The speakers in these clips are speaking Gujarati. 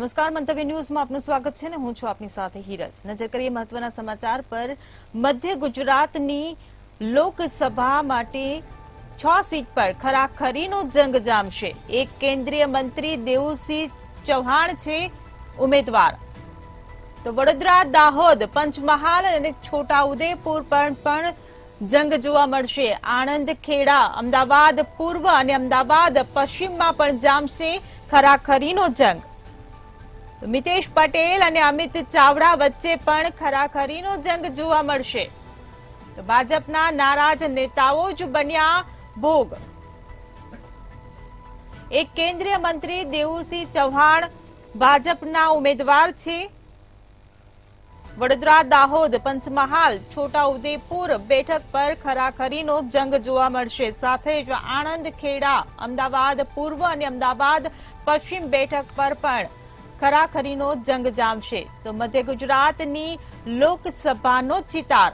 નમસ્કાર મંતવ્ય ન્યૂઝમાં આપનું સ્વાગત છે ને હું છું આપની સાથે હિરત નજર કરીએ મહત્વના સમાચાર પર મધ્ય ગુજરાતની લોકસભા માટે છ સીટ પર ખરાખરીનો જંગ જામશે એક કેન્દ્રીય મંત્રી દેવુસિંહ ચૌહાણ છે ઉમેદવાર તો વડોદરા દાહોદ પંચમહાલ અને છોટાઉદેપુર પણ પણ જંગ જોવા મળશે આણંદ ખેડા અમદાવાદ પૂર્વ અને અમદાવાદ પશ્ચિમમાં પણ જામશે ખરાખરીનો જંગ મિતેશ પટેલ અને અમિત ચાવડા વચ્ચે પણ ખરાખરીનો જંગ જોવા મળશે ભાજપના નારાજ નેતાઓ જ બન્યા ભોગ એક કેન્દ્રીય મંત્રી દેવુસિંહ ચૌહાણ ભાજપના ઉમેદવાર છે વડોદરા દાહોદ પંચમહાલ છોટાઉદેપુર બેઠક પર ખરાખરીનો જંગ જોવા મળશે સાથે જ આણંદ ખેડા અમદાવાદ પૂર્વ અને અમદાવાદ પશ્ચિમ બેઠક પર પણ ખરાખરીનો જંગ જામશે તો મધ્ય ગુજરાતની લોકસભાનો ચિતાર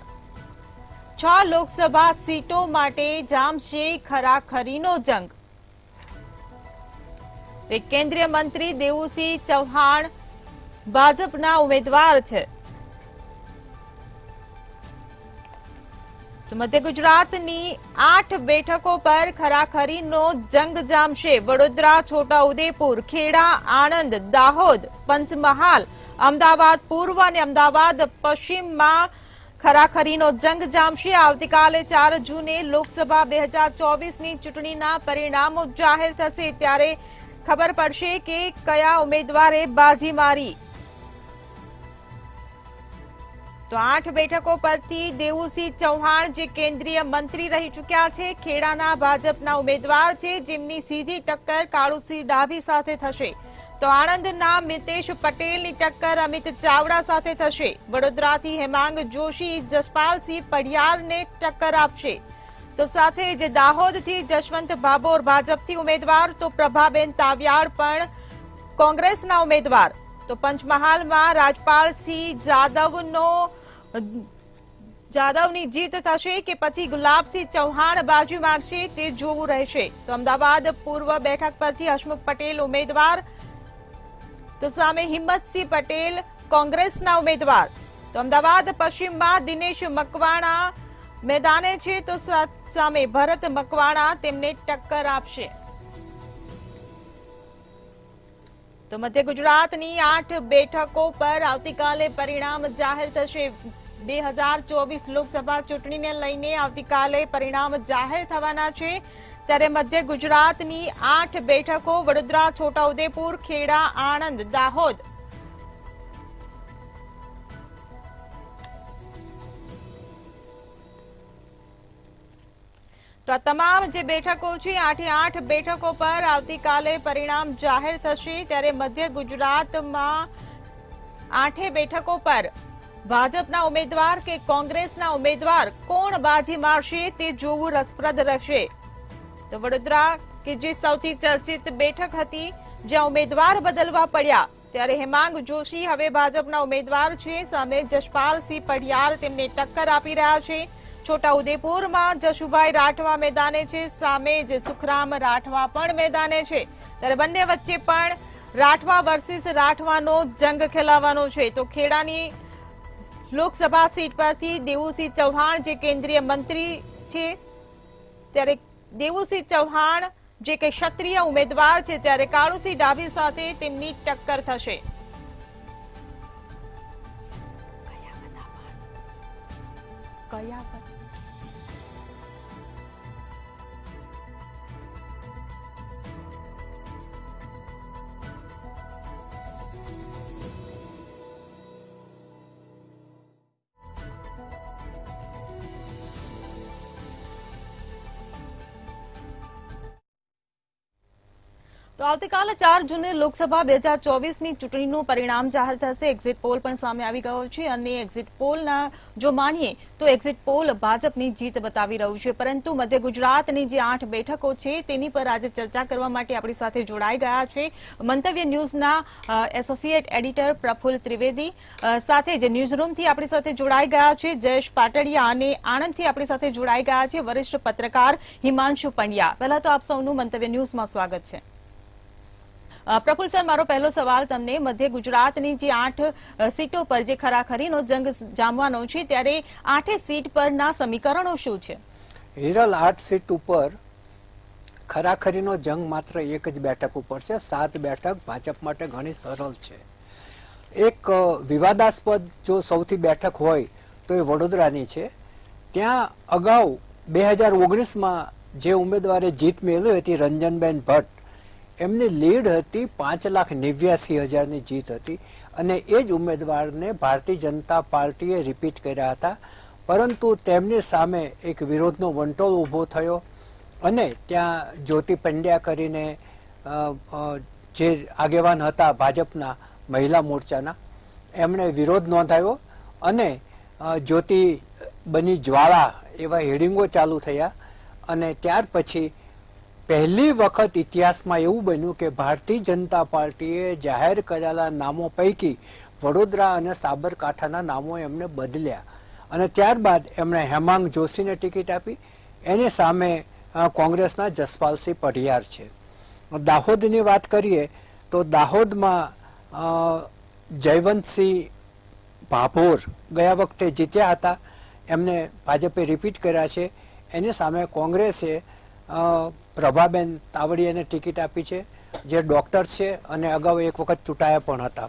છ લોકસભા સીટો માટે જામશે ખરાખરીનો જંગ કેન્દ્રીય મંત્રી દેવુસિંહ ચૌહાણ ભાજપના ઉમેદવાર છે તો મધ્ય ગુજરાતની આઠ બેઠકો પર ખરાખરીનો જંગ જામશે વડોદરા છોટાઉદેપુર ખેડા આણંદ દાહોદ પંચમહાલ અમદાવાદ પૂર્વ અને અમદાવાદ પશ્ચિમમાં ખરાખરીનો જંગ જામશે આવતીકાલે ચાર જૂને લોકસભા બે હજાર ચોવીસની ચૂંટણીના પરિણામો જાહેર થશે ત્યારે ખબર પડશે કે કયા ઉમેદવારે બાજી મારી તો આઠ બેઠકો પરથી દેવુસિંહ ચૌહાણ જે કેન્દ્રીય મંત્રી રહી ચૂક્યા છે ખેડાના ભાજપના ઉમેદવાર છે જેમની સીધી ટક્કર કાળુસિંહ ડાભી સાથે થશે તો આણંદના મિતેશ પટેલની ટક્કર અમિત ચાવડા સાથે થશે વડોદરાથી હેમાંગ જોશી જસપાલસિંહ પઢિયારને ટક્કર આપશે તો સાથે જ દાહોદથી જશવંત ભાભોર ભાજપથી ઉમેદવાર તો પ્રભાબેન તાવ્યાડ પણ કોંગ્રેસના ઉમેદવાર તો પંચમહાલમાં રાજપાલસિંહ જાદવનો જાદવની જીત થશે કે પછી ગુલાબસિંહ ચૌહાણ બાજી મારશે તે જોવું રહેશે તો અમદાવાદ પૂર્વ બેઠક પરથી હસમુખ પટેલ ઉમેદવાર તો સામે હિંમતસિંહ પટેલ કોંગ્રેસના ઉમેદવાર તો અમદાવાદ પશ્ચિમમાં દિનેશ મકવાણા મેદાને છે તો સામે ભરત મકવાણા તેમને ટક્કર આપશે તો મધ્ય ગુજરાતની આઠ બેઠકો પર આવતીકાલે પરિણામ જાહેર થશે બે હજાર ચોવીસ લોકસભા ચૂંટણીને લઈને આવતીકાલે પરિણામ જાહેર થવાના છે ત્યારે મધ્ય ગુજરાતની આઠ બેઠકો વડોદરા છોટાઉદેપુર ખેડા આણંદ દાહોદ તો તમામ જે બેઠકો છે આઠે આઠ બેઠકો પર આવતીકાલે પરિણામ જાહેર થશે ત્યારે મધ્ય ગુજરાતમાં આઠે બેઠકો પર ભાજપના ઉમેદવાર કે કોંગ્રેસના ઉમેદવાર કોણ બાજી મારશે તે જોવું રસપ્રદ રહેશે તો વડોદરા કે જે સૌથી ચર્ચિત બેઠક હતી જ્યાં ઉમેદવાર બદલવા પડ્યા ત્યારે હેમાંગ જોશી હવે ભાજપના ઉમેદવાર છે સામે જશપાલસિંહ પઢિયાર તેમને ટક્કર આપી રહ્યા છે છોટા ઉદેપુરમાં જશુભાઈ રાઠવા મેદાને છે સામે જે સુખરામ રાઠવા પણ મેદાને છે ત્યારે બંને વચ્ચે પણ રાઠવા વર્સિસ રાઠવાનો જંગ ખેલાવાનો છે તો ખેડાની લોકસભા સીટ પરથી દેવુસિંહ ચૌહાણ જે કેન્દ્રીય મંત્રી છે ત્યારે દેવુસિંહ ચૌહાણ જે કે ક્ષત્રિય ઉમેદવાર છે ત્યારે કાળુસિંહ ડાભી સાથે તેમની ટક્કર થશે તો આવતીકાલે ચાર જૂને લોકસભા બે હજાર ચોવીસની ચૂંટણીનું પરિણામ જાહેર થશે એક્ઝિટ પોલ પણ સામે આવી ગયો છે અને એક્ઝિટ પોલના જો માનીએ તો એક્ઝિટ પોલ ભાજપની જીત બતાવી રહ્યું છે પરંતુ મધ્ય ગુજરાતની જે આઠ બેઠકો છે તેની પર આજે ચર્ચા કરવા માટે આપણી સાથે જોડાઈ ગયા છે મંતવ્ય ન્યૂઝના એસોસિએટ એડિટર પ્રફુલ્લ ત્રિવેદી સાથે જે ન્યૂઝરૂમથી આપણી સાથે જોડાઈ ગયા છે જયેશ પાટડિયા અને આણંદથી આપણી સાથે જોડાઈ ગયા છે વરિષ્ઠ પત્રકાર હિમાંશુ પંડ્યા પહેલા તો આપ સૌનું મંતવ્ય ન્યૂઝમાં સ્વાગત છે પ્રફુલ સર મારો પહેલો સવાલ તમને મધ્ય ગુજરાતની જે આઠ સીટો પર જે ખરાખરીનો જંગ જામવાનો છે ત્યારે આઠે સીટ પરના સમીકરણો શું છે હિરલ આઠ સીટ ઉપર ખરાખરીનો જંગ માત્ર એક જ બેઠક ઉપર છે સાત બેઠક ભાજપ માટે ઘણી સરળ છે એક વિવાદાસ્પદ જો સૌથી બેઠક હોય તો એ વડોદરાની છે ત્યાં અગાઉ બે હજાર ઓગણીસમાં જે ઉમેદવારે જીત મેળવી હતી રંજનબેન ભટ્ટ એમની લીડ હતી પાંચ લાખ નેવ્યાસી હજારની જીત હતી અને એ જ ઉમેદવારને ભારતીય જનતા પાર્ટીએ રિપીટ કર્યા હતા પરંતુ તેમની સામે એક વિરોધનો વંટોળ ઊભો થયો અને ત્યાં જ્યોતિ પંડ્યા કરીને જે આગેવાન હતા ભાજપના મહિલા મોરચાના એમણે વિરોધ નોંધાયો અને જ્યોતિ બની જ્વાળા એવા હેડિંગો ચાલુ થયા અને ત્યાર પછી પહેલી વખત ઇતિહાસમાં એવું બન્યું કે ભારતીય જનતા પાર્ટીએ જાહેર કરેલા નામો પૈકી વડોદરા અને સાબરકાંઠાના નામો એમને બદલ્યા અને ત્યારબાદ એમણે હેમાંગ જોશીને ટિકિટ આપી એની સામે કોંગ્રેસના જસપાલસિંહ પઢિયાર છે દાહોદની વાત કરીએ તો દાહોદમાં જયવંતસિંહ ભાભોર ગયા વખતે જીત્યા હતા એમને ભાજપે રિપીટ કર્યા છે એની સામે કોંગ્રેસે પ્રભાબેન તાવડીયાને ટિકિટ આપી છે જે ડૉક્ટર છે અને અગાઉ એક વખત ચૂંટાયા પણ હતા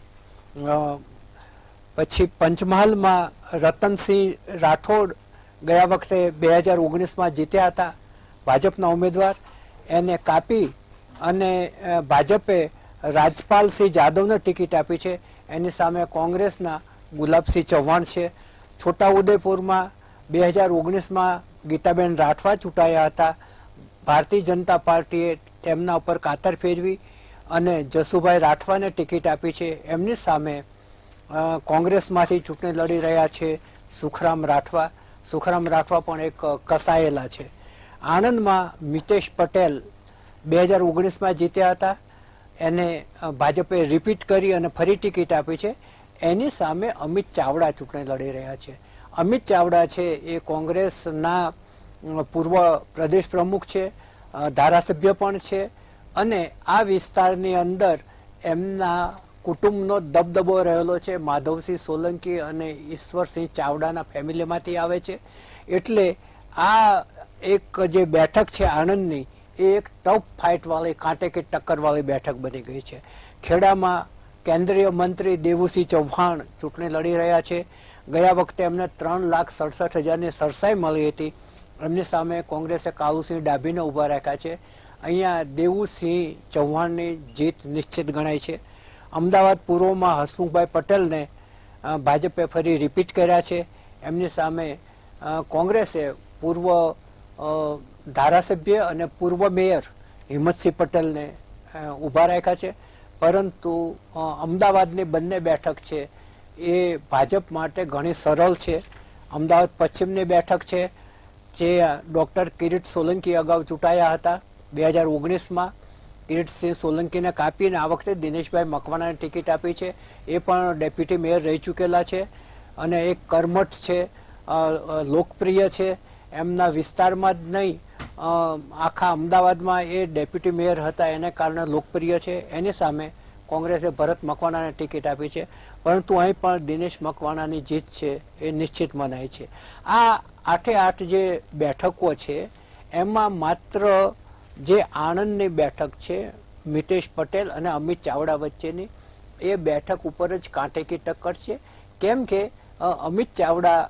પછી પંચમહાલમાં રતનસિંહ રાઠોડ ગયા વખતે બે હજાર ઓગણીસમાં જીત્યા હતા ભાજપના ઉમેદવાર એને કાપી અને ભાજપે રાજપાલસિંહ જાદવને ટિકિટ આપી છે એની સામે કોંગ્રેસના ગુલાબસિંહ ચૌહાણ છે છોટાઉદેપુરમાં બે હજાર ઓગણીસમાં ગીતાબેન રાઠવા ચૂંટાયા હતા ભારતીય જનતા પાર્ટીએ તેમના ઉપર કાતર ફેરવી અને જસુભાઈ રાઠવાને ટિકિટ આપી છે એમની સામે કોંગ્રેસમાંથી ચૂંટણી લડી રહ્યા છે સુખરામ રાઠવા સુખરામ રાઠવા પણ એક કસાયેલા છે આણંદમાં મિતેશ પટેલ બે હજાર ઓગણીસમાં જીત્યા હતા એને ભાજપે રિપીટ કરી અને ફરી ટિકિટ આપી છે એની સામે અમિત ચાવડા ચૂંટણી લડી રહ્યા છે અમિત ચાવડા છે એ કોંગ્રેસના પૂર્વ પ્રદેશ પ્રમુખ છે ધારાસભ્ય પણ છે અને આ વિસ્તારની અંદર એમના કુટુંબનો દબદબો રહેલો છે માધવસિંહ સોલંકી અને ઈશ્વરસિંહ ચાવડાના ફેમિલીમાંથી આવે છે એટલે આ એક જે બેઠક છે આણંદની એ એક ટફ ફાઇટવાળી કાંટે કે ટક્કરવાળી બેઠક બની ગઈ છે ખેડામાં કેન્દ્રીય મંત્રી દેવુસિંહ ચૌહાણ ચૂંટણી લડી રહ્યા છે ગયા વખતે એમને ત્રણ લાખ સડસઠ હજારની સરસાઈ મળી હતી એમની સામે કોંગ્રેસે કાળુસિંહ ડાભીને ઊભા રાખ્યા છે અહીંયા દેવુસિંહ ચૌહાણની જીત નિશ્ચિત ગણાય છે અમદાવાદ પૂર્વમાં હસમુખભાઈ પટેલને ભાજપે ફરી રિપીટ કર્યા છે એમની સામે કોંગ્રેસે પૂર્વ ધારાસભ્ય અને પૂર્વ મેયર હિંમતસિંહ પટેલને ઊભા રાખ્યા છે પરંતુ અમદાવાદની બંને બેઠક છે એ ભાજપ માટે ઘણી સરળ છે અમદાવાદ પશ્ચિમની બેઠક છે જે ડૉક્ટર કિરીટ સોલંકી અગાઉ ચૂંટાયા હતા બે હજાર ઓગણીસમાં કિરીટસિંહ સોલંકીને કાપીને આ વખતે દિનેશભાઈ મકવાણાને ટિકિટ આપી છે એ પણ ડેપ્યુટી મેયર રહી ચૂકેલા છે અને એક કર્મઠ છે લોકપ્રિય છે એમના વિસ્તારમાં જ નહીં આખા અમદાવાદમાં એ ડેપ્યુટી મેયર હતા એને કારણે લોકપ્રિય છે એની સામે કોંગ્રેસે ભરત મકવાણાને ટિકિટ આપી છે પરંતુ અહીં પણ દિનેશ મકવાણાની જીત છે એ નિશ્ચિત મનાય છે આ આઠે આઠ જે બેઠકો છે એમાં માત્ર જે આણંદની બેઠક છે મિતેશ પટેલ અને અમિત ચાવડા વચ્ચેની એ બેઠક ઉપર જ કાંટેકી ટક્કર છે કેમ કે અમિત ચાવડા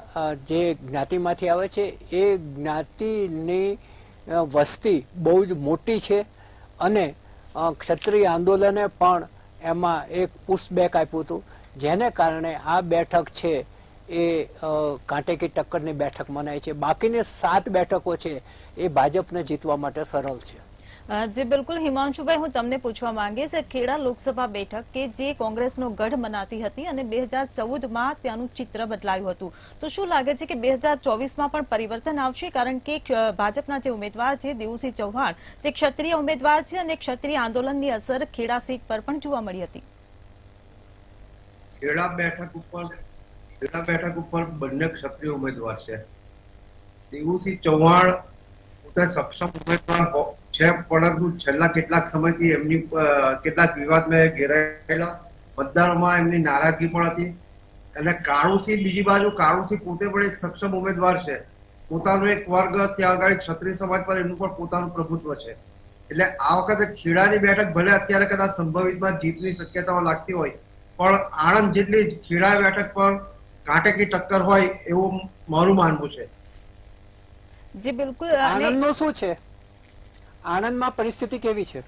જે જ્ઞાતિમાંથી આવે છે એ જ્ઞાતિની વસ્તી બહુ જ મોટી છે અને ક્ષત્રિય આંદોલને પણ એમાં એક પુશબેક આપ્યું હતું જેને કારણે આ બેઠક છે એ કાંટે કે ટક્કરની બેઠક મનાય છે બાકીની સાત બેઠકો છે એ ભાજપને જીતવા માટે સરળ છે જે બિલકુલ હિમાંશુભાઈ હું તમને પૂછવા માંગીશ ખેડા લોકસભા બેઠક કે જે કોંગ્રેસનો ગઢ મનાતી હતી અને બે હજાર ચૌદમાં ત્યાંનું ચિત્ર બદલાયું હતું તો શું લાગે છે કે બે હજાર ચોવીસમાં પણ પરિવર્તન આવશે કારણ કે ભાજપના જે ઉમેદવાર છે દેવુસિંહ ચૌહાણ તે ક્ષત્રિય ઉમેદવાર છે અને ક્ષત્રિય આંદોલનની અસર ખેડા સીટ પર પણ જોવા મળી હતી ખેડા બેઠક ઉપર પેટા બેઠક ઉપર બંને ક્ષત્રિય ઉમેદવાર છે દેવુસિંહ ચૌહાણ પોતે સક્ષમ ઉમેદવાર છે પરંતુ છેલ્લા કેટલાક સમયથી એમની કેટલાક વિવાદમાં ઘેરાયેલા મતદારોમાં એમની નારાજગી પણ હતી અને કાળુસિંહ બીજી બાજુ કાળુસિંહ પોતે પણ એક સક્ષમ ઉમેદવાર છે પોતાનો એક વર્ગ ત્યાં આગળ ક્ષત્રિય સમાજ પર એનું પણ પોતાનું પ્રભુત્વ છે એટલે આ વખતે ખેડાની બેઠક ભલે અત્યારે કદાચ સંભવિતમાં જીતની શક્યતાઓ લાગતી હોય પણ આણંદ જેટલી ખેડા બેઠક પર કાંટે કી ટક્કર હોય એવું મારું માનવું છે જી બિલકુલ આનંદનું શું છે આણંદમાં પરિસ્થિતિ કેવી છે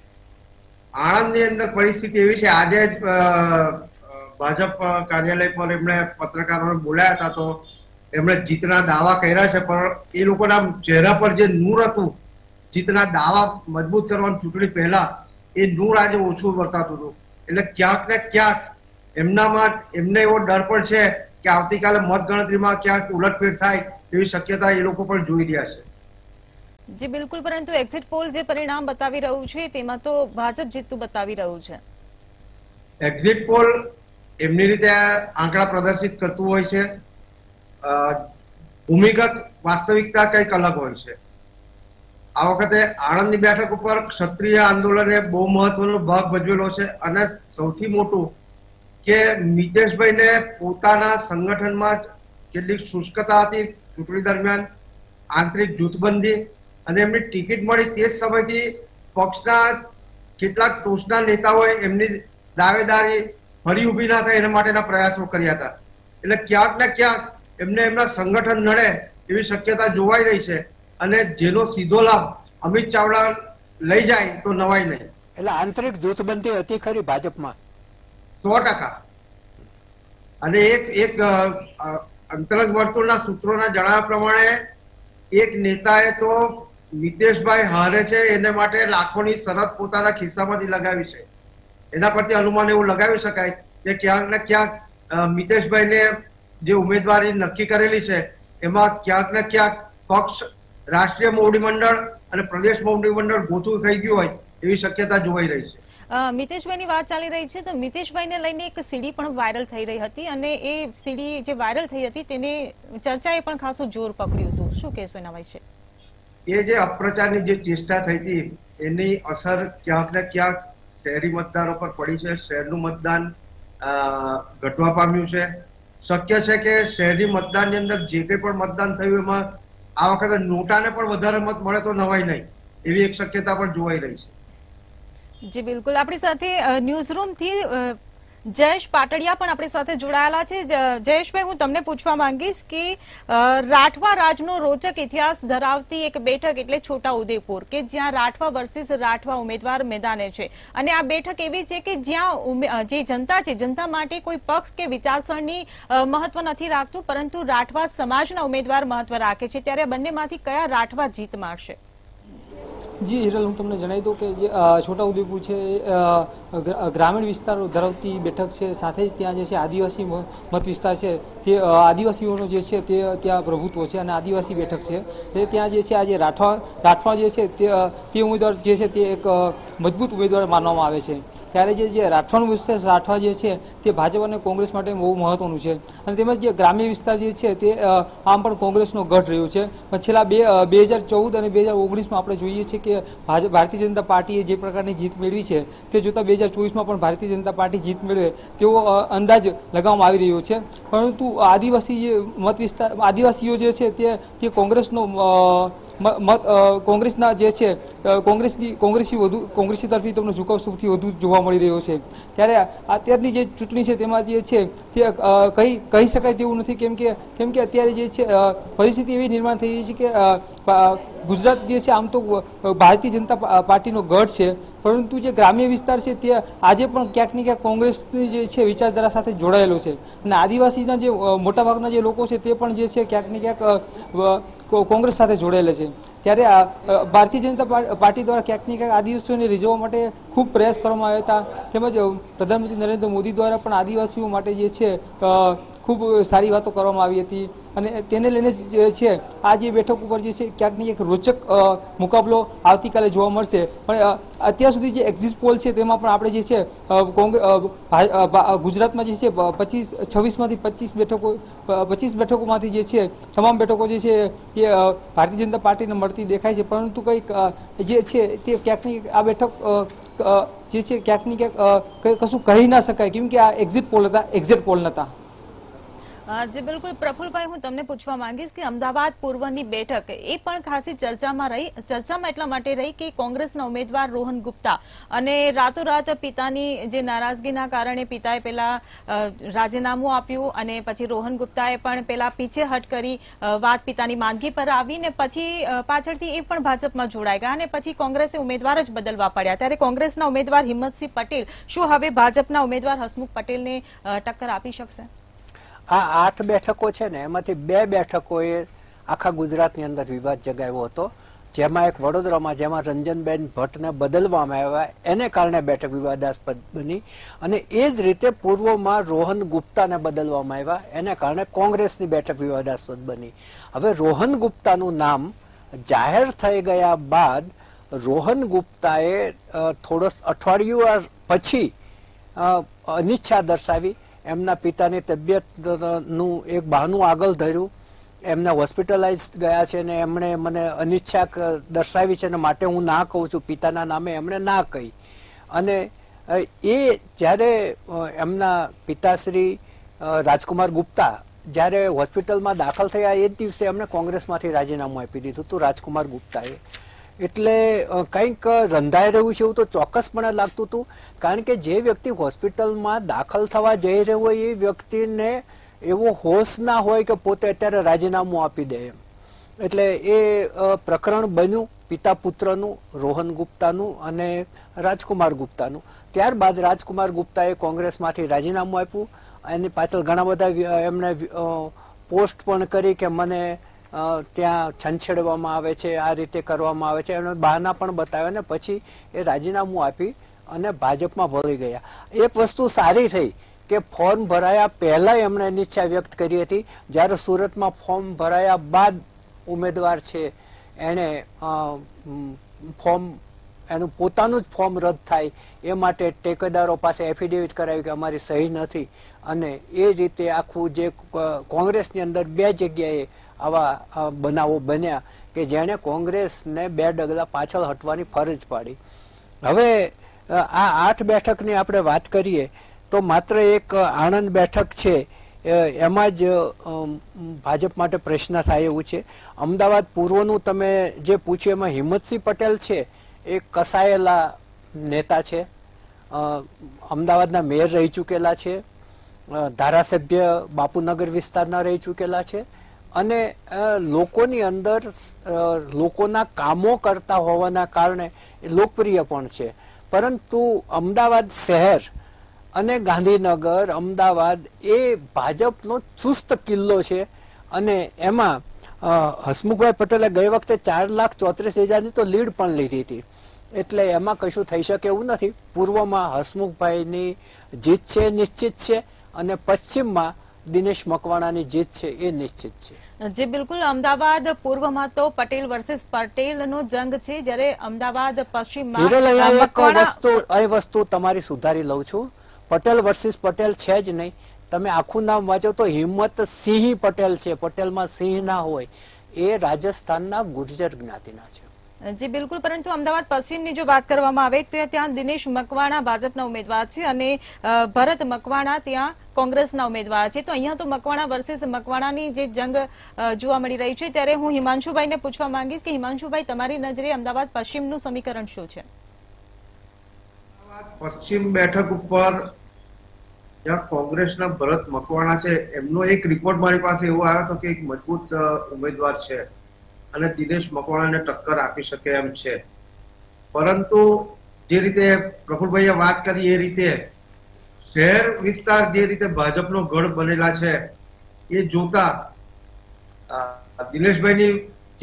આણંદની અંદર પરિસ્થિતિ એવી છે આજે જ ભાજપ કાર્યાલય પર એમણે પત્રકારોને બોલાયા હતા તો એમણે જીતના દાવા કર્યા છે પણ એ લોકોના ચહેરા પર જે નૂર હતું જીતના દાવા મજબૂત કરવાની ચૂંટણી પહેલા એ નૂર આજે ઓછું વર્તાતું હતું એટલે ક્યાંક ને ક્યાંક એમનામાં એમને એવો ડર પણ છે કે આવતીકાલે મતગણતરીમાં ક્યાંક ઉલટફેર થાય તેવી શક્યતા એ લોકો પણ જોઈ રહ્યા છે જી બિલકુલ પરંતુ એક્ઝિટ પોલ જે પરિણામ બતાવી રહ્યું છે તેમાં તો ભાજપ જીતતું બતાવી રહ્યું છે એક્ઝિટ પોલ એમની રીતે આંકડા પ્રદર્શિત કરતું હોય છે ભૂમિગત વાસ્તવિકતા કંઈક અલગ હોય છે આ વખતે આણંદની બેઠક ઉપર ક્ષત્રિય આંદોલને બહુ મહત્વનો ભાગ ભજવેલો છે અને સૌથી મોટું કે મિતેશભાઈને પોતાના સંગઠનમાં કેટલીક શુષ્કતા હતી ચૂંટણી દરમિયાન આંતરિક જૂથબંધી અને એમની ટિકિટ મળી તે સમયથી પક્ષના કેટલાક ટોચના નેતાઓએ એમની દાવેદારી ફરી ઊભી ના થાય એના માટેના પ્રયાસો કર્યા હતા એટલે ક્યાંક ને ક્યાંક એમને એમના સંગઠન નડે એવી શક્યતા જોવાઈ રહી છે અને જેનો સીધો લાભ અમિત ચાવડા લઈ જાય તો નવાય નહીં એટલે આંતરિક જૂથબંધી હતી ખરી ભાજપમાં સો ટકા અને એક એક અંતરંગ વર્તુળના સૂત્રોના જણાવ્યા પ્રમાણે એક નેતાએ તો નીતેશભાઈ હારે છે એને માટે લાખોની શરત પોતાના ખિસ્સામાંથી લગાવી છે એના પરથી અનુમાન એવું લગાવી શકાય કે ક્યાંક ને ક્યાંક મિતેશભાઈને જે ઉમેદવારી નક્કી કરેલી છે એમાં ક્યાંક ને ક્યાંક પક્ષ રાષ્ટ્રીય મોવડી મંડળ અને પ્રદેશ મોવડી મંડળ ગોથું થઈ ગયું હોય એવી શક્યતા જોવાઈ રહી છે મિતેશભાઈની વાત ચાલી રહી છે તો મિતેશભાઈને લઈને એક સીડી પણ વાયરલ થઈ રહી હતી અને એ સીડી જે વાયરલ થઈ હતી તેને ચર્ચાએ પણ ખાસું જોર પકડ્યું હતું શું કહેશો એના વિશે એ જે અપ્રચારની જે ચેષ્ટા થઈ હતી એની અસર ક્યાંક ને ક્યાંક શહેરી મતદારો પર પડી છે શહેરનું મતદાન ઘટવા પામ્યું છે શક્ય છે કે શહેરી મતદાનની અંદર જે કંઈ પણ મતદાન થયું એમાં આ વખતે નોટાને પણ વધારે મત મળે તો નવાય નહીં એવી એક શક્યતા પણ જોવાઈ રહી છે જી બિલકુલ આપણી સાથે ન્યૂઝરૂમથી જયેશ પાટડિયા પણ આપણી સાથે જોડાયેલા છે જયેશભાઈ હું તમને પૂછવા માંગીશ કે રાઠવા રાજનો રોચક ઇતિહાસ ધરાવતી એક બેઠક એટલે છોટા ઉદેપુર કે જ્યાં રાઠવા વર્ષિસ રાઠવા ઉમેદવાર મેદાને છે અને આ બેઠક એવી છે કે જ્યાં જે જનતા છે જનતા માટે કોઈ પક્ષ કે વિચારસરણી મહત્વ નથી રાખતું પરંતુ રાઠવા સમાજના ઉમેદવાર મહત્વ રાખે છે ત્યારે બંનેમાંથી કયા રાઠવા જીત મારશે જી હિરલ હું તમને જણાવી દઉં કે જે છોટાઉદેપુર છે ગ્રામીણ વિસ્તારો ધરાવતી બેઠક છે સાથે જ ત્યાં જે છે આદિવાસી મત વિસ્તાર છે તે આદિવાસીઓનો જે છે તે ત્યાં પ્રભુત્વ છે અને આદિવાસી બેઠક છે તે ત્યાં જે છે આજે રાઠવા રાઠવા જે છે તે ઉમેદવાર જે છે તે એક મજબૂત ઉમેદવાર માનવામાં આવે છે ત્યારે જે જે રાઠવાનું વિસ્તાર રાઠવા જે છે તે ભાજપ અને કોંગ્રેસ માટે બહુ મહત્વનું છે અને તેમજ જે ગ્રામ્ય વિસ્તાર જે છે તે આમ પણ કોંગ્રેસનો ગઢ રહ્યો છે પણ છેલ્લા બે બે હજાર ચૌદ અને બે હજાર ઓગણીસમાં આપણે જોઈએ છીએ કે ભાજપ ભારતીય જનતા પાર્ટીએ જે પ્રકારની જીત મેળવી છે તે જોતાં બે હજાર ચોવીસમાં પણ ભારતીય જનતા પાર્ટી જીત મેળવે તેવો અંદાજ લગાવવામાં આવી રહ્યો છે પરંતુ આદિવાસી જે મત વિસ્તાર આદિવાસીઓ જે છે તે તે કોંગ્રેસનો કોંગ્રેસના જે છે કોંગ્રેસની કોંગ્રેસી વધુ કોંગ્રેસી તરફી તમને ઝુકાવ સૌથી વધુ જોવા મળી રહ્યો છે ત્યારે અત્યારની જે ચૂંટણી છે તેમાં જે છે તે કહી કહી શકાય તેવું નથી કેમ કે કેમ કે અત્યારે જે છે પરિસ્થિતિ એવી નિર્માણ થઈ રહી છે કે ગુજરાત જે છે આમ તો ભારતીય જનતા પાર્ટીનો ગઢ છે પરંતુ જે ગ્રામ્ય વિસ્તાર છે તે આજે પણ ક્યાંક ને ક્યાંક કોંગ્રેસની જે છે વિચારધારા સાથે જોડાયેલો છે અને આદિવાસીના જે મોટાભાગના જે લોકો છે તે પણ જે છે ક્યાંક ને ક્યાંક કોંગ્રેસ સાથે જોડાયેલા છે ત્યારે ભારતીય જનતા પાર્ટી દ્વારા ક્યાંક ને ક્યાંક આદિવાસીઓને રીઝવવા માટે ખૂબ પ્રયાસ કરવામાં આવ્યા હતા તેમજ પ્રધાનમંત્રી નરેન્દ્ર મોદી દ્વારા પણ આદિવાસીઓ માટે જે છે ખૂબ સારી વાતો કરવામાં આવી હતી અને તેને લઈને જે છે આ જે બેઠક ઉપર જે છે ક્યાંકની એક રોચક મુકાબલો આવતીકાલે જોવા મળશે પણ અત્યાર સુધી જે એક્ઝિટ પોલ છે તેમાં પણ આપણે જે છે ગુજરાતમાં જે છે પચીસ છવ્વીસમાંથી પચીસ બેઠકો પચીસ બેઠકોમાંથી જે છે તમામ બેઠકો જે છે એ ભારતીય જનતા પાર્ટીને મળતી દેખાય છે પરંતુ કંઈક જે છે તે ક્યાંકની આ બેઠક જે છે ક્યાંક ને ક્યાંક કશું કહી ના શકાય કેમ કે આ એક્ઝિટ પોલ હતા એક્ઝિટ પોલ નહોતા જે બિલકુલ પ્રફુલભાઈ હું તમને પૂછવા માંગીશ કે અમદાવાદ પૂર્વની બેઠક એ પણ ખાસી ચર્ચામાં રહી ચર્ચામાં એટલા માટે રહી કે કોંગ્રેસના ઉમેદવાર રોહન ગુપ્તા અને રાતોરાત પિતાની જે નારાજગીના કારણે પિતાએ પેલા રાજીનામું આપ્યું અને પછી રોહન ગુપ્તાએ પણ પેલા પીછેહટ કરી વાત પિતાની માંદગી પર આવીને પછી પાછળથી એ પણ ભાજપમાં જોડાઈ ગયા અને પછી કોંગ્રેસે ઉમેદવાર જ બદલવા પડ્યા ત્યારે કોંગ્રેસના ઉમેદવાર હિંમતસિંહ પટેલ શું હવે ભાજપના ઉમેદવાર હસમુખ પટેલને ટક્કર આપી શકશે આ આઠ બેઠકો છે ને એમાંથી બે બેઠકોએ આખા ગુજરાતની અંદર વિવાદ જગાવ્યો હતો જેમાં એક વડોદરામાં જેમાં રંજનબેન ભટ્ટને બદલવામાં આવ્યા એને કારણે બેઠક વિવાદાસ્પદ બની અને એ જ રીતે પૂર્વમાં રોહન ગુપ્તાને બદલવામાં આવ્યા એને કારણે કોંગ્રેસની બેઠક વિવાદાસ્પદ બની હવે રોહન ગુપ્તાનું નામ જાહેર થઈ ગયા બાદ રોહન ગુપ્તાએ થોડો અઠવાડિયું પછી અનિચ્છા દર્શાવી એમના પિતાની તબિયતનું એક બહાનું આગળ ધર્યું એમને હોસ્પિટલાઇઝ ગયા છે ને એમણે મને અનિચ્છા દર્શાવી છે ને માટે હું ના કહું છું પિતાના નામે એમણે ના કહી અને એ જ્યારે એમના પિતાશ્રી રાજકુમાર ગુપ્તા જ્યારે હોસ્પિટલમાં દાખલ થયા એ જ દિવસે એમને કોંગ્રેસમાંથી રાજીનામું આપી દીધું હતું રાજકુમાર ગુપ્તાએ એટલે કંઈક રંધાઈ રહ્યું છે એવું તો ચોક્કસપણે લાગતું હતું કારણ કે જે વ્યક્તિ હોસ્પિટલમાં દાખલ થવા જઈ રહ્યો હોય એ વ્યક્તિને એવો હોશ ના હોય કે પોતે અત્યારે રાજીનામું આપી દે એમ એટલે એ પ્રકરણ બન્યું પિતા પુત્રનું રોહન ગુપ્તાનું અને રાજકુમાર ગુપ્તાનું ત્યારબાદ રાજકુમાર ગુપ્તાએ કોંગ્રેસમાંથી રાજીનામું આપ્યું એની પાછળ ઘણા બધા એમણે પોસ્ટ પણ કરી કે મને ત્યાં છંછેડવામાં આવે છે આ રીતે કરવામાં આવે છે એનો બહાના પણ બતાવ્યા ને પછી એ રાજીનામું આપી અને ભાજપમાં ભળી ગયા એક વસ્તુ સારી થઈ કે ફોર્મ ભરાયા પહેલાં એમણે નિચ્છા વ્યક્ત કરી હતી જ્યારે સુરતમાં ફોર્મ ભરાયા બાદ ઉમેદવાર છે એણે ફોર્મ એનું પોતાનું જ ફોર્મ રદ થાય એ માટે ટેકેદારો પાસે એફિડેવિટ કરાવી કે અમારી સહી નથી અને એ રીતે આખું જે કોંગ્રેસની અંદર બે જગ્યાએ આવા બનાવો બન્યા કે જેણે કોંગ્રેસને બે ડગલા પાછળ હટવાની ફરજ પાડી હવે આ આઠ બેઠકની આપણે વાત કરીએ તો માત્ર એક આણંદ બેઠક છે એમાં જ ભાજપ માટે પ્રશ્ન થાય એવું છે અમદાવાદ પૂર્વનું તમે જે પૂછ્યું એમાં હિંમતસિંહ પટેલ છે એ કસાયેલા નેતા છે અમદાવાદના મેયર રહી ચૂકેલા છે ધારાસભ્ય બાપુનગર વિસ્તારના રહી ચૂકેલા છે અને લોકોની અંદર લોકોના કામો કરતા હોવાના કારણે લોકપ્રિય પણ છે પરંતુ અમદાવાદ શહેર અને ગાંધીનગર અમદાવાદ એ ભાજપનો ચુસ્ત કિલ્લો છે અને એમાં હસમુખભાઈ પટેલે ગઈ વખતે ચાર લાખ ચોત્રીસ હજારની તો લીડ પણ લીધી હતી એટલે એમાં કશું થઈ શકે એવું નથી પૂર્વમાં હસમુખભાઈની જીત છે નિશ્ચિત છે અને પશ્ચિમમાં દિનેશ મકવાણાની જીત છે એ નિશ્ચિત છે જે બિલકુલ અમદાવાદ પૂર્વમાં તો પટેલ વર્સિસ પટેલનો જંગ છે જ્યારે અમદાવાદ પશ્ચિમમાં એ વસ્તુ તમારી સુધારી લઉં છું પટેલ વર્સિસ પટેલ છે જ નહીં તમે આખું નામ વાંચો તો હિંમત સિંહ પટેલ છે પટેલમાં સિંહ ના હોય એ રાજસ્થાનના ગુર્જર જ્ઞાતિના છે જી બિલકુલ પરંતુ અમદાવાદ પશ્ચિમની જો વાત કરવામાં આવે ત્યાં દિનેશ મકવાણા ભાજપના ઉમેદવાર છે અને ભરત મકવાણા ત્યાં કોંગ્રેસના ઉમેદવાર છે તો અહીંયા તો મકવાણા વર્સેસ મકવાણાની જે જંગ જોવા મળી રહી છે ત્યારે હું હિમાંશુભાઈને પૂછવા માંગીશ કે હિમાંશુભાઈ તમારી નજરે અમદાવાદ પશ્ચિમનું સમીકરણ શું છે પશ્ચિમ બેઠક ઉપર જ્યાં કોંગ્રેસના ભરત મકવાણા છે એમનો એક રિપોર્ટ મારી પાસે એવો આવ્યો હતો કે એક મજબૂત ઉમેદવાર છે અને દિનેશ મકવાણાને ટક્કર આપી શકે એમ છે પરંતુ જે રીતે પ્રફુલભાઈએ વાત કરી એ રીતે શહેર વિસ્તાર જે રીતે ભાજપનો ગઢ બનેલા છે એ જોતા દિનેશભાઈની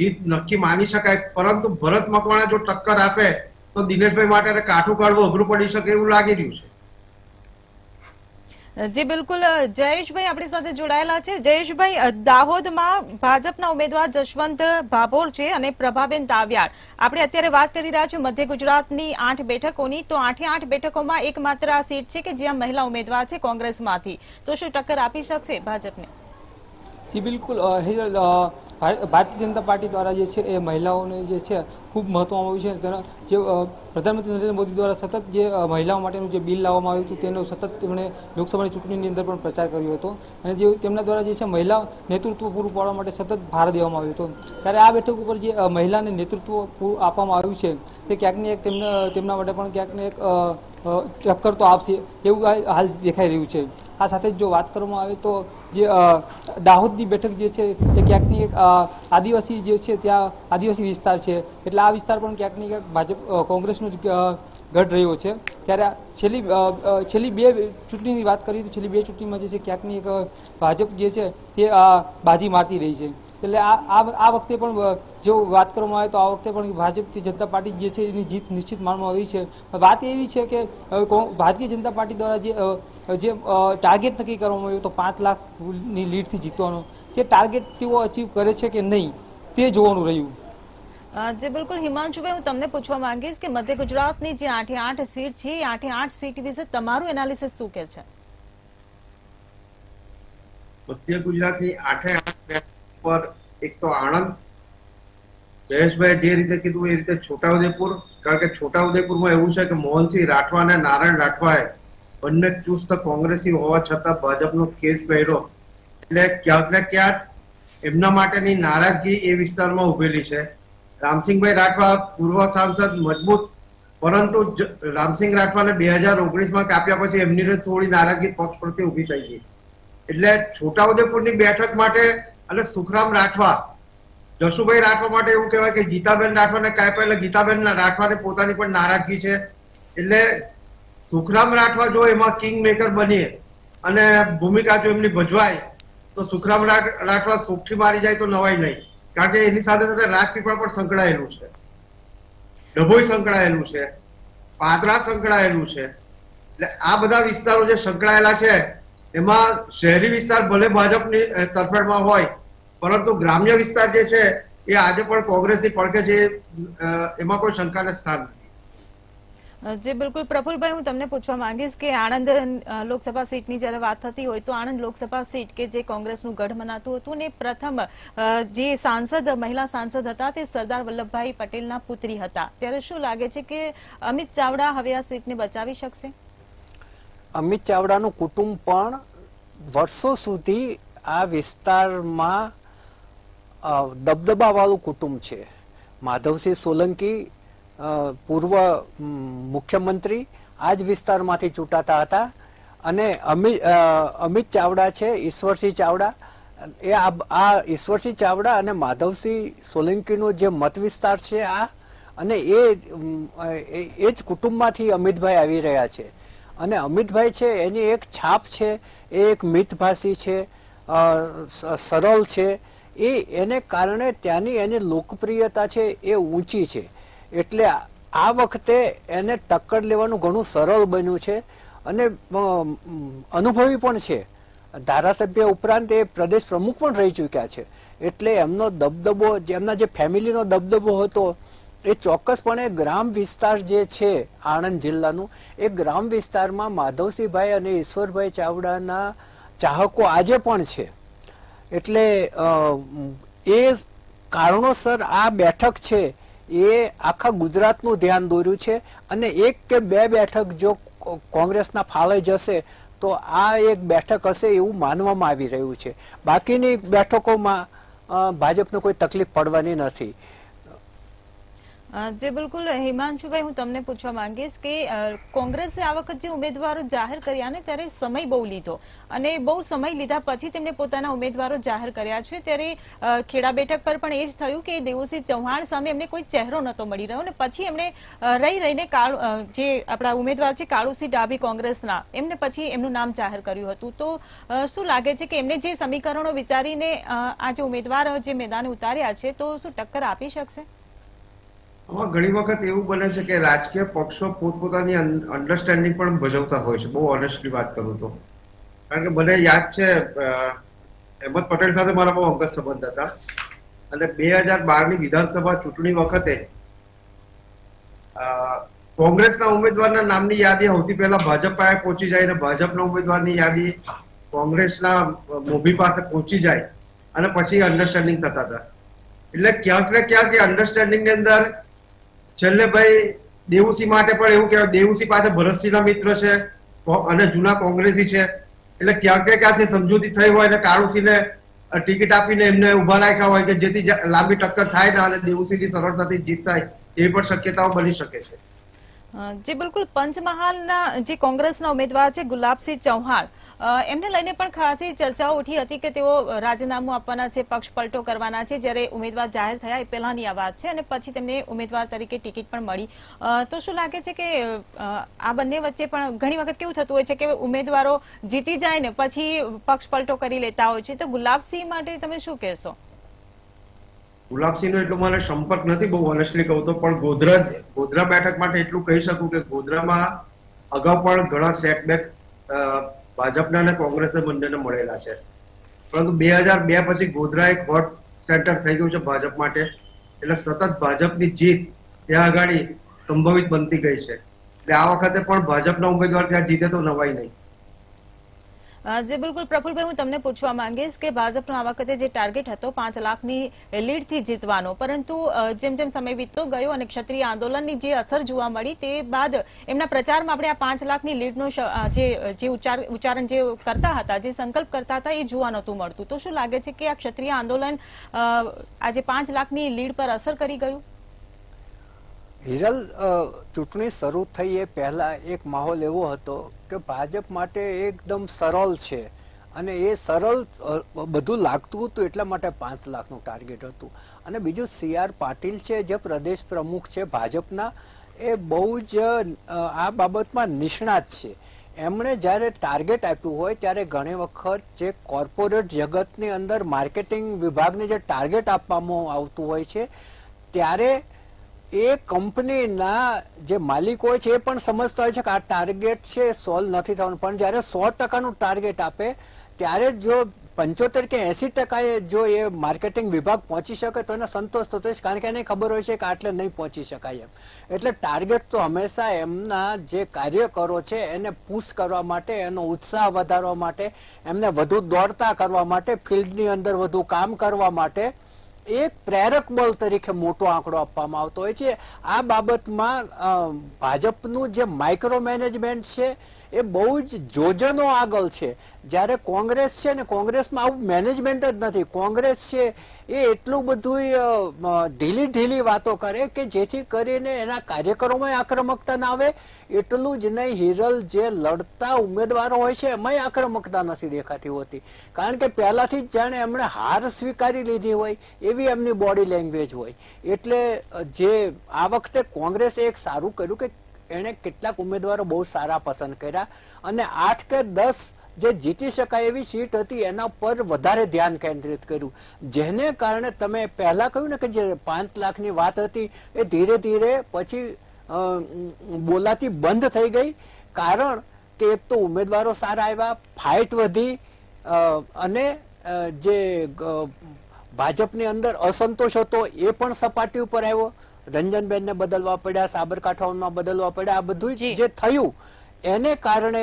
જીત નક્કી માની શકાય પરંતુ ભરત મકવાણા જો ટક્કર આપે તો દિનેશભાઈ માટે કાઠું કાઢવું અઘરું પડી શકે એવું લાગી રહ્યું છે જે બિલકુલ જયેશભાઈ આપણી સાથે જોડાયેલા છે જયેશભાઈ દાહોદમાં ભાજપના ઉમેદવાર જશવંત ભાભોર છે અને પ્રભાબેન તાવ્યાર આપણે અત્યારે વાત કરી રહ્યા છીએ મધ્ય ગુજરાતની આઠ બેઠકોની તો આઠે આઠ બેઠકોમાં એકમાત્ર આ સીટ છે કે જ્યાં મહિલા ઉમેદવાર છે કોંગ્રેસમાંથી તો શું ટક્કર આપી શકશે ભાજપને જી બિલકુલ હિરલ ભારતીય જનતા પાર્ટી દ્વારા જે છે એ મહિલાઓને જે છે ખૂબ મહત્વમાં આવ્યું છે તેના જે પ્રધાનમંત્રી નરેન્દ્ર મોદી દ્વારા સતત જે મહિલાઓ માટેનું જે બિલ લાવવામાં આવ્યું હતું તેનો સતત તેમણે લોકસભાની ચૂંટણીની અંદર પણ પ્રચાર કર્યો હતો અને જે તેમના દ્વારા જે છે મહિલા નેતૃત્વ પૂરું પાડવા માટે સતત ભાર દેવામાં આવ્યો હતો ત્યારે આ બેઠક ઉપર જે મહિલાને નેતૃત્વ પૂરું આપવામાં આવ્યું છે તે ક્યાંકને એક તેમના તેમના માટે પણ ક્યાંકને એક ટક્કર તો આપશે એવું હાલ દેખાઈ રહ્યું છે આ સાથે જો વાત કરવામાં આવે તો જે દાહોદની બેઠક જે છે એ ક્યાંકની એક આદિવાસી જે છે ત્યાં આદિવાસી વિસ્તાર છે એટલે આ વિસ્તાર પણ ક્યાંકની ક્યાંક ભાજપ કોંગ્રેસનું જ ગઢ રહ્યો છે ત્યારે છેલ્લી છેલ્લી બે ચૂંટણીની વાત કરીએ તો છેલ્લી બે ચૂંટણીમાં જે છે ક્યાંકની એક ભાજપ જે છે તે બાજી મારતી રહી છે એટલે આ વખતે પણ જો વાત કરવામાં આવે તો આ વખતે પણ ભાજપથી જનતા પાર્ટી જે છે એની જીત નિશ્ચિત માનવામાં આવી છે વાત એવી છે કે ભારતીય જનતા પાર્ટી દ્વારા જે જે ટાર્ગેટ નક્કી કરવામાં આવ્યું તો પાંચ લાખની લીડથી જીતવાનું તે ટાર્ગેટ તેઓ અચીવ કરે છે કે નહીં તે જોવાનું રહ્યું જે બિલકુલ હિમાંશુભાઈ હું તમને પૂછવા માંગીશ કે મધ્ય ગુજરાતની જે આઠે આઠ સીટ છે આઠે આઠ સીટ વિશે તમારું એનાલિસિસ શું કે છે મધ્ય ગુજરાતની આઠે આઠ ઉપર એક તો આણંદ જયેશભાઈ જે રીતે કીધું એ રીતે છોટાઉદેપુર કારણ કે છોટાઉદેપુરમાં એવું છે કે મોહનસિંહ રાઠવા અને નારાયણ રાઠવાએ બંને ચુસ્ત કોંગ્રેસી હોવા છતાં ભાજપનો કેસ પહેર્યો એટલે ક્યાંક ને ક્યાંક એમના માટેની નારાજગી એ વિસ્તારમાં ઉભેલી છે રામસિંહભાઈ રાઠવા પૂર્વ સાંસદ મજબૂત પરંતુ રામસિંહ રાઠવાને બે હજાર ઓગણીસમાં કાપ્યા પછી એમની થોડી નારાજગી પક્ષ પ્રત્યે ઉભી થઈ ગઈ એટલે છોટાઉદેપુરની બેઠક માટે અને સુખરામ રાઠવા જશુભાઈ રાઠવા માટે એવું કહેવાય કે ગીતાબેન રાઠવાને કાપ્યા એટલે ગીતાબેન રાઠવાને પોતાની પણ નારાજગી છે એટલે સુખરામ રાઠવા જો એમાં કિંગ મેકર બનીએ અને ભૂમિકા જો એમની ભજવાય તો સુખરામ રાઠવા સોખથી મારી જાય તો નવાય નહીં કારણ કે એની સાથે સાથે રાજપીપળા પણ સંકળાયેલું છે ડભોઈ સંકળાયેલું છે પાદરા સંકળાયેલું છે એટલે આ બધા વિસ્તારો જે સંકળાયેલા છે એમાં શહેરી વિસ્તાર ભલે ભાજપની તરફેણમાં હોય પરંતુ ગ્રામ્ય વિસ્તાર જે છે એ આજે પણ કોંગ્રેસની પડખે છે એમાં કોઈ શંકાને સ્થાન નથી જે બિલકુલ પ્રફુલભાઈ હું તમને પૂછવા માંગીશ કે આણંદ લોકસભા સીટની જ્યારે વાત થતી હોય તો આણંદ લોકસભા સીટ કે જે કોંગ્રેસનું ગઢ મનાતું હતું ને પ્રથમ જે સાંસદ મહિલા સાંસદ હતા તે સરદાર વલ્લભભાઈ પટેલના પુત્રી હતા ત્યારે શું લાગે છે કે અમિત ચાવડા હવે આ સીટને બચાવી શકશે અમિત ચાવડાનું કુટુંબ પણ વર્ષો સુધી આ વિસ્તારમાં દબદબાવાળું કુટુંબ છે માધવસિંહ સોલંકી પૂર્વ મુખ્યમંત્રી આ જ વિસ્તારમાંથી ચૂંટાતા હતા અને અમિત અમિત ચાવડા છે ઈશ્વરસિંહ ચાવડા એ આ ઈશ્વરસિંહ ચાવડા અને માધવસિંહ સોલંકીનો જે મત વિસ્તાર છે આ અને એ એ જ કુટુંબમાંથી અમિતભાઈ આવી રહ્યા છે અને અમિતભાઈ છે એની એક છાપ છે એ એક મિતભાષી છે સરળ છે એ એને કારણે ત્યાંની એની લોકપ્રિયતા છે એ ઊંચી છે એટલે આ વખતે એને ટક્કર લેવાનું ઘણું સરળ બન્યું છે અને અનુભવી પણ છે ધારાસભ્ય ઉપરાંત એ પ્રદેશ પ્રમુખ પણ રહી ચૂક્યા છે એટલે એમનો દબદબો એમના જે ફેમિલીનો દબદબો હતો એ ચોક્કસપણે ગ્રામ વિસ્તાર જે છે આણંદ જિલ્લાનું એ ગ્રામ વિસ્તારમાં માધવસિંહભાઈ અને ઈશ્વરભાઈ ચાવડાના ચાહકો આજે પણ છે એટલે એ કારણોસર આ બેઠક છે એ આખા ગુજરાતનું ધ્યાન દોર્યું છે અને એક કે બે બેઠક જો કોંગ્રેસના ફાળે જશે તો આ એક બેઠક હશે એવું માનવામાં આવી રહ્યું છે બાકીની બેઠકોમાં ભાજપને કોઈ તકલીફ પડવાની નથી જે બિલકુલ હિમાંશુભાઈ હું તમને પૂછવા માંગીશ કે કોંગ્રેસે આ વખત જે ઉમેદવારો જાહેર કર્યા ને ત્યારે સમય બહુ લીધો અને બહુ સમય લીધા પછી તેમણે પોતાના ઉમેદવારો જાહેર કર્યા છે ત્યારે ખેડા બેઠક પર પણ એ જ થયું કે દેવુસિંહ ચૌહાણ સામે એમને કોઈ ચહેરો નહોતો મળી રહ્યો અને પછી એમણે રહી રહીને કાળુ જે આપણા ઉમેદવાર છે કાળુસિંહ ડાભી કોંગ્રેસના એમને પછી એમનું નામ જાહેર કર્યું હતું તો શું લાગે છે કે એમને જે સમીકરણો વિચારીને આજે ઉમેદવાર જે મેદાને ઉતાર્યા છે તો શું ટક્કર આપી શકશે હા ઘણી વખત એવું બને છે કે રાજકીય પક્ષો પોતપોતાની અન્ડરસ્ટેન્ડિંગ પણ ભજવતા હોય છે બહુ ઓનેસ્ટલી વાત કરું તો કારણ કે મને યાદ છે અહેમદ પટેલ સાથે મારા બહુ અંગત સંબંધ હતા અને બે હજાર બાર ની વિધાનસભા ચૂંટણી વખતે કોંગ્રેસના ઉમેદવારના નામની યાદી સૌથી પહેલા ભાજપ પાસે પહોંચી જાય અને ભાજપના ઉમેદવારની યાદી કોંગ્રેસના મોભી પાસે પહોંચી જાય અને પછી અન્ડરસ્ટેન્ડિંગ થતા હતા એટલે ક્યાંક ને ક્યાંક એ ની અંદર છેલ્લે ભાઈ દેવુસી માટે પણ એવું કહેવાય દેવુસી પાસે ભરતસિંહના મિત્ર છે અને જૂના કોંગ્રેસી છે એટલે ક્યાંક ક્યાંથી સમજૂતી થઈ હોય અને કાળુસિંહને ટિકિટ આપીને એમને ઉભા રાખ્યા હોય કે જેથી લાંબી ટક્કર થાય ના અને દેવુસિંહની સરળતાથી જીત થાય એ પણ શક્યતાઓ બની શકે છે જે બિલકુલ પંચમહાલના જે કોંગ્રેસના ઉમેદવાર છે ગુલાબસિંહ ચૌહાણ એમને લઈને પણ ખાસી ચર્ચાઓ ઉઠી હતી કે તેઓ રાજીનામું આપવાના છે પક્ષ પલટો કરવાના છે જ્યારે ઉમેદવાર જાહેર થયા એ પહેલાની આ વાત છે અને પછી તેમને ઉમેદવાર તરીકે ટિકિટ પણ મળી તો શું લાગે છે કે આ બંને વચ્ચે પણ ઘણી વખત કેવું થતું હોય છે કે ઉમેદવારો જીતી જાય ને પછી પક્ષ પલટો કરી લેતા હોય છે તો ગુલાબસિંહ માટે તમે શું કહેશો ગુલાબસિંહનો એટલો મને સંપર્ક નથી બહુ ઓનેસ્ટલી કહું તો પણ ગોધરા ગોધરા બેઠક માટે એટલું કહી શકું કે ગોધરામાં અગાઉ પણ ઘણા સેટબેક ભાજપના અને કોંગ્રેસના બંનેને મળેલા છે પરંતુ બે હજાર બે પછી ગોધરા એક હોટ સેન્ટર થઈ ગયું છે ભાજપ માટે એટલે સતત ભાજપની જીત ત્યાં આગળ સંભવિત બનતી ગઈ છે એટલે આ વખતે પણ ભાજપના ઉમેદવાર ત્યાં જીતે તો નવાઈ નહીં જે બિલકુલ પ્રફુલભાઈ હું તમને પૂછવા માંગીશ કે ભાજપનો આ વખતે જે ટાર્ગેટ હતો પાંચ લાખની લીડથી જીતવાનો પરંતુ જેમ જેમ સમય વીતતો ગયો અને ક્ષત્રિય આંદોલનની જે અસર જોવા મળી તે બાદ એમના પ્રચારમાં આપણે આ પાંચ લાખની લીડનો જે ઉચ્ચારણ જે કરતા હતા જે સંકલ્પ કરતા હતા એ જોવા નહોતું મળતું તો શું લાગે છે કે આ ક્ષત્રિય આંદોલન આજે પાંચ લાખની લીડ પર અસર કરી ગયું હિરલ ચૂંટણી શરૂ થઈ એ પહેલાં એક માહોલ એવો હતો કે ભાજપ માટે એકદમ સરળ છે અને એ સરળ બધું લાગતું હતું એટલા માટે પાંચ લાખનું ટાર્ગેટ હતું અને બીજું સી આર પાટીલ છે જે પ્રદેશ પ્રમુખ છે ભાજપના એ બહુ જ આ બાબતમાં નિષ્ણાત છે એમણે જ્યારે ટાર્ગેટ આપ્યું હોય ત્યારે ઘણી વખત જે કોર્પોરેટ જગતની અંદર માર્કેટિંગ વિભાગને જે ટાર્ગેટ આપવામાં આવતું હોય છે ત્યારે એ કંપનીના જે માલિકો છે એ પણ સમજતા હોય છે કે આ ટાર્ગેટ છે સોલ્વ નથી થવાનું પણ જ્યારે સો ટકાનું ટાર્ગેટ આપે ત્યારે જો પંચોતેર કે એસી ટકાએ જો એ માર્કેટિંગ વિભાગ પહોંચી શકે તો એને સંતોષ થતો હોય કારણ કે એને ખબર હોય છે કે આટલે નહીં પહોંચી શકાય એમ એટલે ટાર્ગેટ તો હંમેશા એમના જે કાર્યકરો છે એને પુશ કરવા માટે એનો ઉત્સાહ વધારવા માટે એમને વધુ દોડતા કરવા માટે ફિલ્ડની અંદર વધુ કામ કરવા માટે એક પ્રેરક બળ તરીકે મોટો આંકડો આપવામાં આવતો હોય છે આ બાબતમાં ભાજપનું જે માઇક્રો મેનેજમેન્ટ છે એ બહુ જ જોજનો આગળ છે જ્યારે કોંગ્રેસ છે ને કોંગ્રેસમાં આવું મેનેજમેન્ટ જ નથી કોંગ્રેસ છે એ એટલું બધું ઢીલી ઢીલી વાતો કરે કે જેથી કરીને એના કાર્યકરોમાં આક્રમકતા ના આવે એટલું જ નહીં હિરલ જે લડતા ઉમેદવારો હોય છે એમાંય આક્રમકતા નથી દેખાતી હોતી કારણ કે પહેલાંથી જ જાણે એમણે હાર સ્વીકારી લીધી હોય એવી એમની બોડી લેંગ્વેજ હોય એટલે જે આ વખતે કોંગ્રેસે એક સારું કર્યું કે એણે કેટલાક ઉમેદવારો બહુ સારા પસંદ કર્યા અને આઠ કે દસ જે જીતી શકાય એવી સીટ હતી એના પર વધારે ધ્યાન કેન્દ્રિત કર્યું જેને કારણે તમે પહેલા કહ્યું ને કે જે પાંચ લાખની વાત હતી એ ધીરે ધીરે પછી બોલાતી બંધ થઈ ગઈ કારણ કે એક તો ઉમેદવારો સારા આવ્યા ફાઇટ વધી અને જે ભાજપની અંદર અસંતોષ હતો એ પણ સપાટી ઉપર આવ્યો રંજનબેનને બદલવા પડ્યા સાબરકાંઠામાં બદલવા પડ્યા આ બધું જે થયું એને કારણે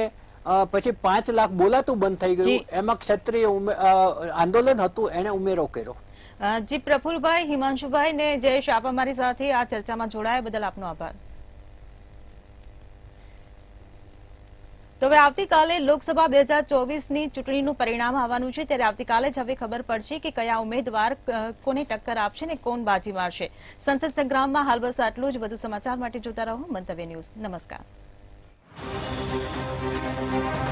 પછી પાંચ લાખ બોલાતું બંધ થઈ ગયું એમાં ક્ષત્રિય આંદોલન હતું એને ઉમેરો કર્યો જી પ્રફુલભાઈ હિમાંશુભાઈ ને જયેશ આપ અમારી સાથે આ ચર્ચામાં જોડાયા બદલ આપનો આભાર તો હવે આવતીકાલે લોકસભા બે હજાર ચોવીસની ચૂંટણીનું પરિણામ આવવાનું છે ત્યારે આવતીકાલે જ હવે ખબર પડશે કે કયા ઉમેદવાર કોને ટક્કર આપશે ને કોણ બાજી મારશે સંસદ સંગ્રામમાં હાલ બસ આટલું જ વધુ સમાચાર માટે જોતા રહો મંતવ્ય ન્યૂઝ નમસ્કાર